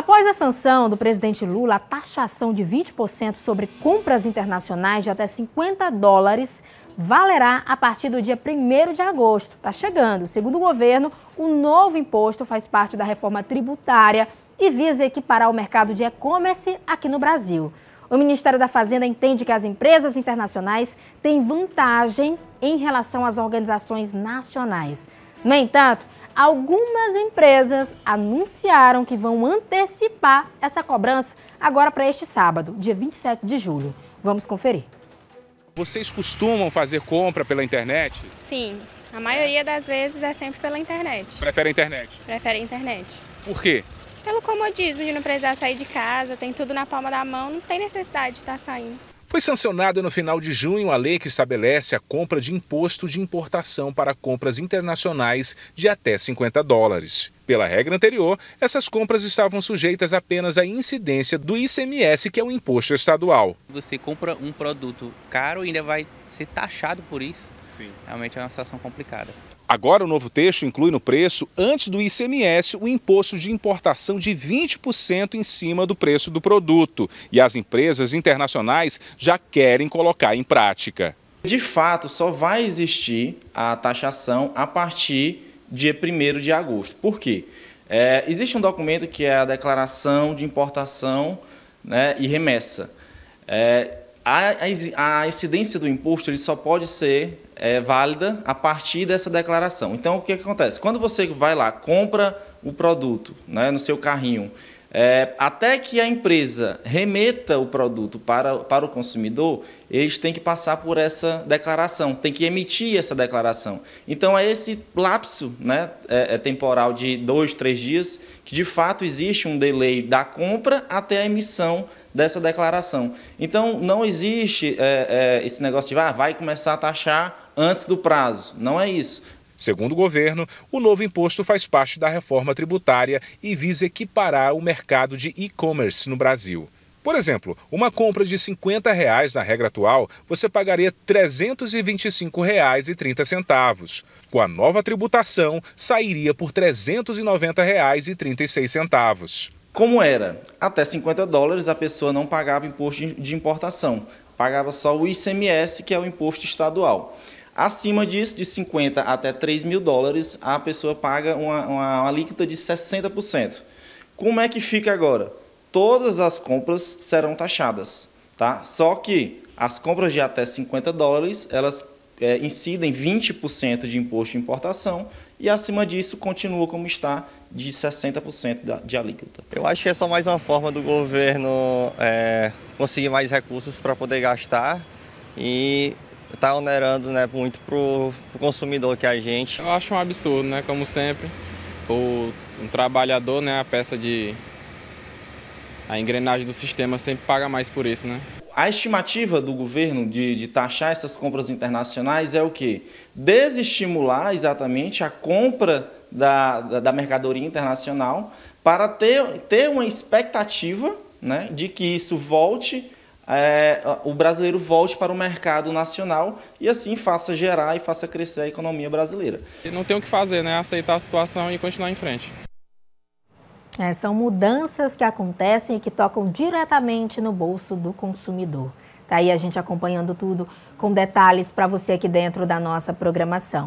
Após a sanção do presidente Lula, a taxação de 20% sobre compras internacionais de até 50 dólares valerá a partir do dia 1 de agosto. Está chegando. Segundo o governo, o novo imposto faz parte da reforma tributária e visa equiparar o mercado de e-commerce aqui no Brasil. O Ministério da Fazenda entende que as empresas internacionais têm vantagem em relação às organizações nacionais. No entanto, Algumas empresas anunciaram que vão antecipar essa cobrança agora para este sábado, dia 27 de julho. Vamos conferir. Vocês costumam fazer compra pela internet? Sim, a maioria das vezes é sempre pela internet. Prefere a internet? Prefere a internet. Por quê? Pelo comodismo de não precisar sair de casa, tem tudo na palma da mão, não tem necessidade de estar tá saindo. Foi sancionada no final de junho a lei que estabelece a compra de imposto de importação para compras internacionais de até 50 dólares. Pela regra anterior, essas compras estavam sujeitas apenas à incidência do ICMS, que é o imposto estadual. Você compra um produto caro e ainda vai ser taxado por isso. Sim. Realmente é uma situação complicada. Agora, o novo texto inclui no preço, antes do ICMS, o imposto de importação de 20% em cima do preço do produto. E as empresas internacionais já querem colocar em prática. De fato, só vai existir a taxação a partir de 1 de agosto. Por quê? É, existe um documento que é a Declaração de Importação né, e Remessa. É, a, a, incidência do imposto ele só pode ser é, válida a partir dessa declaração. Então, o que, que acontece? Quando você vai lá, compra o produto né, no seu carrinho, é, até que a empresa remeta o produto para, para o consumidor, eles têm que passar por essa declaração, têm que emitir essa declaração. Então, é esse lapso né, é, é temporal de dois, três dias que, de fato, existe um delay da compra até a emissão dessa declaração. Então, não existe é, é, esse negócio de ah, vai começar a taxar antes do prazo. Não é isso. Segundo o governo, o novo imposto faz parte da reforma tributária e visa equiparar o mercado de e-commerce no Brasil. Por exemplo, uma compra de R$ 50 reais na regra atual, você pagaria R$ 325,30. Com a nova tributação, sairia por R$ 390,36. Como era? Até 50 dólares a pessoa não pagava imposto de importação, pagava só o ICMS, que é o imposto estadual. Acima disso, de 50 até 3 mil dólares, a pessoa paga uma, uma, uma alíquota de 60%. Como é que fica agora? Todas as compras serão taxadas, tá? Só que as compras de até 50 dólares, elas é, incidem 20% de imposto de importação e acima disso continua como está de 60% da, de alíquota. Eu acho que é só mais uma forma do governo é, conseguir mais recursos para poder gastar e está onerando né, muito para o consumidor que é a gente. Eu acho um absurdo, né? Como sempre, o um trabalhador, né, a peça de. a engrenagem do sistema sempre paga mais por isso, né? A estimativa do governo de, de taxar essas compras internacionais é o quê? Desestimular exatamente a compra da, da, da mercadoria internacional para ter, ter uma expectativa né, de que isso volte é, o brasileiro volte para o mercado nacional e assim faça gerar e faça crescer a economia brasileira. Não tem o que fazer, né? Aceitar a situação e continuar em frente. É, são mudanças que acontecem e que tocam diretamente no bolso do consumidor. Tá aí a gente acompanhando tudo com detalhes para você aqui dentro da nossa programação.